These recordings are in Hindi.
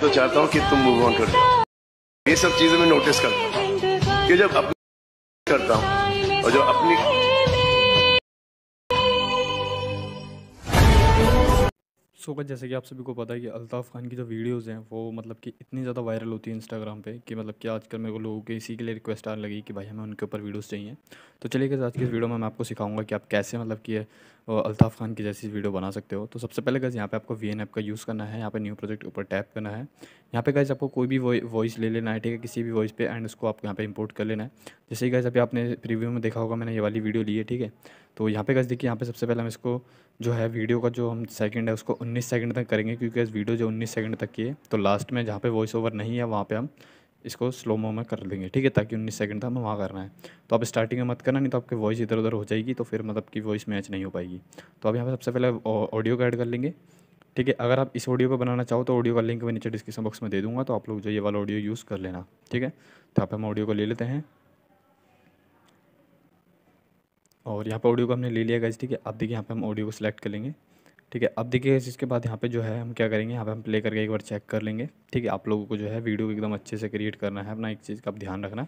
तो चाहता हूँ कि तुम मूव ऑन करो ये सब चीजें मैं नोटिस करता हूँ कि जब अपनी करता हूँ और जब अपनी सो so, जैसे कि आप सभी को पता है कि अल्ताफ़ खान की जो वीडियोस हैं वो मतलब कि इतनी ज़्यादा वायरल होती है इंस्टाग्राम पे कि मतलब कि आजकल मेरे को लोगों के इसी के लिए रिक्वेस्ट आने लगी कि भाई हमें उनके ऊपर वीडियोस चाहिए तो चलिए कि आज की इस वीडियो हम्म। में मैं आपको सिखाऊंगा कि आप कैसे मतलब कि अल्ताफ़ खान की जैसी वीडियो बना सकते हो तो सबसे पहले गज़ यहाँ पर आपको वी ऐप का यूज़ करना है यहाँ पर न्यू प्रोजेक्ट ऊपर टैप करना है यहाँ पे गैस आपको कोई भी वॉइस ले लेना है ठीक है किसी भी वॉइस पे एंड उसको आपको यहाँ पे इंपोर्ट कर लेना है जैसे ही गैस अभी आपने प्रीव्यू में देखा होगा मैंने ये वाली वीडियो ली है ठीक है तो यहाँ पे गैस देखिए यहाँ पे सबसे पहले हम इसको जो है वीडियो का जो हम सेकंड है उसको 19 सेकंड तक करेंगे क्योंकि इस वीडियो जो 19 सेकंड तक की है तो लास्ट में जहाँ पे वॉइस ओवर नहीं है वहाँ पे हम इसको स्लोमो में कर लेंगे ठीक है ताकि 19 सेकंड तक हमें वहाँ करना है तो आप स्टार्टिंग में मत करना नहीं तो आपकी वॉइस इधर उधर हो जाएगी तो फिर मतलब की वॉइस मैच नहीं हो पाएगी तो आप यहाँ पर सबसे पहले ऑडियो का ऐड कर लेंगे ठीक है अगर आप इस ऑडियो को बनाना चाहो तो ऑडियो का लिंक मैं नीचे डिस्क्रिप्शन बॉक्स में दे दूँगा तो आप लोग जो ये वाला ऑडियो यूज़ कर लेना ठीक है तो आप हम ऑडियो को ले लेते हैं और यहाँ पर ऑडियो को हमने ले लिया गया ठीक है आप देखिए यहाँ पे हम ऑडियो को सिलेक्ट कर लेंगे ठीक है अब देखिए इसके बाद यहाँ पे जो है हम क्या करेंगे यहाँ पे हम प्ले करके एक बार चेक कर लेंगे ठीक है आप लोगों को जो है वीडियो एकदम अच्छे से क्रिएट करना है अपना एक चीज़ का ध्यान रखना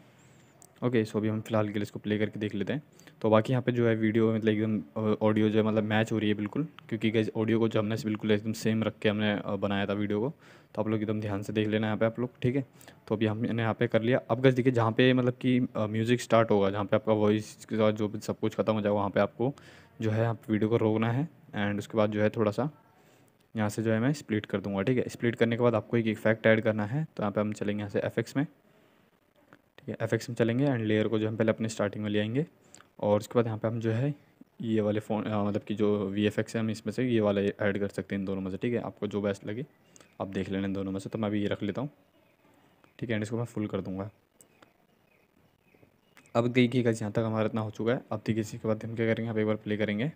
ओके सो अभी हम फिलहाल के लिए इसको प्ले करके देख लेते हैं तो बाकी यहाँ पे जो है वीडियो मतलब एकदम ऑडियो जो है मतलब मैच हो रही है बिल्कुल क्योंकि गैस ऑडियो को जो हमने बिल्कुल एकदम सेम रख के हमने बनाया था वीडियो को तो आप लोग एकदम ध्यान से देख लेना यहाँ पे आप लोग ठीक है तो अभी हमने यहाँ पे कर लिया अब गज देखिए जहाँ पे मतलब कि म्यूज़िक स्टार्ट होगा जहाँ पे आपका वॉइस के साथ जो सब कुछ खत्म हो जाएगा वहाँ पर आपको जो है आप वीडियो को रोकना है एंड उसके बाद जो है थोड़ा सा यहाँ से जो है मैं स्प्लिट कर दूँगा ठीक है स्प्लिट करने के बाद आपको एक इफेक्ट ऐड करना है तो यहाँ पे हम चलेंगे यहाँ से एफ में ठीक है एफ में चलेंगे एंड लेयर को जो हम पहले अपने स्टार्टिंग में ले आएंगे और उसके बाद यहाँ पर हम जो है ये वाले फ़ोन मतलब कि जो वी एफ है हम इसमें से ये वाले ऐड कर सकते हैं इन दोनों में से ठीक है आपको जो बेस्ट लगे आप देख लेना इन दोनों में से तो मैं अभी ये रख लेता हूँ ठीक है एंड इसको मैं फुल कर दूँगा अब देखिएगा यहाँ तक हमारा इतना हो चुका है अब देखिए इसके बाद हम क्या करेंगे आप एक बार प्ले करेंगे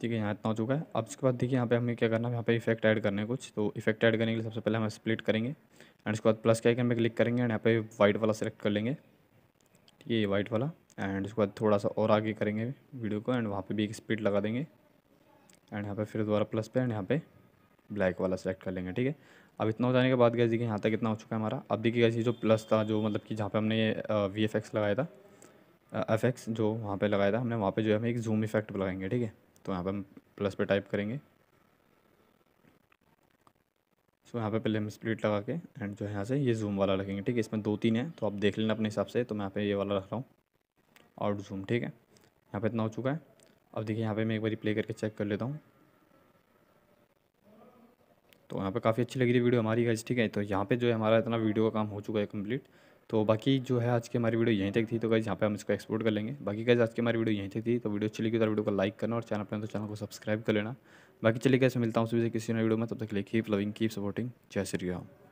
ठीक है यहाँ इतना हो चुका है अब इसके बाद देखिए यहाँ पे हमें क्या करना है यहाँ पे इफेक्ट ऐड करने कुछ तो इफेक्ट ऐड करने के लिए सबसे पहले हम स्प्लिट करेंगे एंड इसके बाद प्लस के आइकन पे क्लिक करेंगे एंड यहाँ पे वाइट वाला सेलेक्ट कर लेंगे ठीक है ये वाइट वाला एंड उसके बाद थोड़ा सा और आगे करेंगे वीडियो को एंड वहाँ पर भी एक स्पीड लगा देंगे एंड यहाँ पर फिर दोबारा प्लस पे एंड यहाँ पर ब्लैक वाला सेलेक्ट कर लेंगे ठीक है अब इतना हो जाने के बाद गया देखिए यहाँ तक इतना हो चुका है हमारा अब देखिए गए जो प्लस था जो मतलब कि जहाँ पर हमने वी एफ लगाया था एफ जो वहाँ पर लगाया था हमने वहाँ पर जो है हम एक जूम इफेक्ट लगाएंगे ठीक है तो यहाँ पर हम प्लस पे टाइप करेंगे सो so, यहाँ पे पहले हम स्प्लिट लगा के एंड जो है यहाँ से ये जूम वाला रखेंगे ठीक है इसमें दो तीन है तो आप देख लेना अपने हिसाब से तो मैं यहाँ पे ये वाला रख रहा हूँ आउट जूम ठीक है यहाँ पे इतना हो चुका है अब देखिए यहाँ पे मैं एक बार प्ले करके चेक कर लेता हूँ तो यहाँ पे काफ़ी अच्छी लग रही वीडियो हमारी गाइज ठीक है तो यहाँ पर जो है हमारा इतना वीडियो का काम हो चुका है कम्प्लीट तो बाकी जो है आज की हमारी वीडियो यहीं तक थी तो गाइज यहाँ पे हम इसको एक्सपोर्ट कर लेंगे बाकी गाइज आज की हमारी वीडियो यहीं तक थी तो वीडियो अच्छी लगी तो वीडियो को लाइक करना और चैनल पर तो चैनल को सब्सक्राइब कर लेना बाकी चलिए गए मिलता हूँ सुबह किसी ने वीडियो में तब तक लिए कीप लविंग कीप सपोर्टिंग जय श्री राम